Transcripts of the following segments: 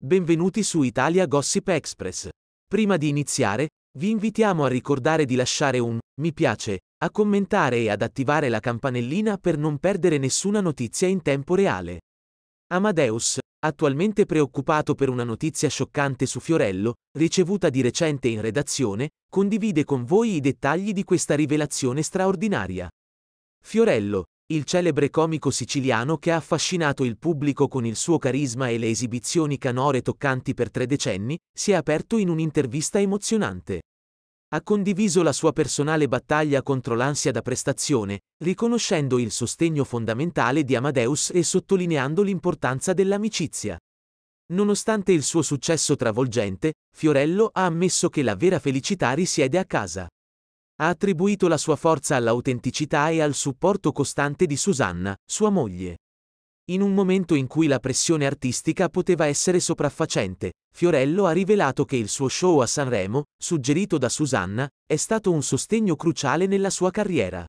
Benvenuti su Italia Gossip Express. Prima di iniziare, vi invitiamo a ricordare di lasciare un mi piace, a commentare e ad attivare la campanellina per non perdere nessuna notizia in tempo reale. Amadeus, attualmente preoccupato per una notizia scioccante su Fiorello, ricevuta di recente in redazione, condivide con voi i dettagli di questa rivelazione straordinaria. Fiorello, il celebre comico siciliano che ha affascinato il pubblico con il suo carisma e le esibizioni canore toccanti per tre decenni, si è aperto in un'intervista emozionante. Ha condiviso la sua personale battaglia contro l'ansia da prestazione, riconoscendo il sostegno fondamentale di Amadeus e sottolineando l'importanza dell'amicizia. Nonostante il suo successo travolgente, Fiorello ha ammesso che la vera felicità risiede a casa. Ha attribuito la sua forza all'autenticità e al supporto costante di Susanna, sua moglie. In un momento in cui la pressione artistica poteva essere sopraffacente, Fiorello ha rivelato che il suo show a Sanremo, suggerito da Susanna, è stato un sostegno cruciale nella sua carriera.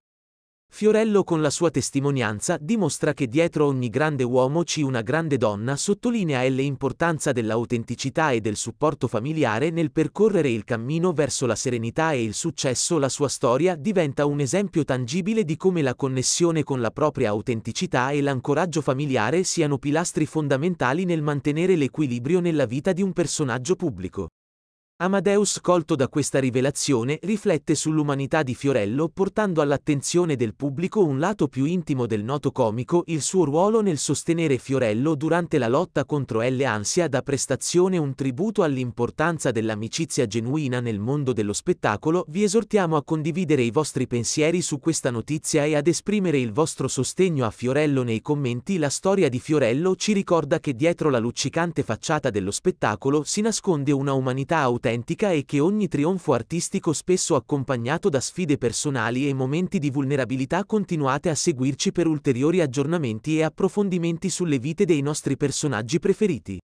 Fiorello con la sua testimonianza dimostra che dietro ogni grande uomo c'è una grande donna, sottolinea l'importanza dell'autenticità e del supporto familiare nel percorrere il cammino verso la serenità e il successo. La sua storia diventa un esempio tangibile di come la connessione con la propria autenticità e l'ancoraggio familiare siano pilastri fondamentali nel mantenere l'equilibrio nella vita di un personaggio pubblico. Amadeus colto da questa rivelazione riflette sull'umanità di Fiorello portando all'attenzione del pubblico un lato più intimo del noto comico, il suo ruolo nel sostenere Fiorello durante la lotta contro L. Ansia da prestazione un tributo all'importanza dell'amicizia genuina nel mondo dello spettacolo, vi esortiamo a condividere i vostri pensieri su questa notizia e ad esprimere il vostro sostegno a Fiorello nei commenti. La storia di Fiorello ci ricorda che dietro la luccicante facciata dello spettacolo si nasconde una umanità autentica autentica e che ogni trionfo artistico spesso accompagnato da sfide personali e momenti di vulnerabilità continuate a seguirci per ulteriori aggiornamenti e approfondimenti sulle vite dei nostri personaggi preferiti.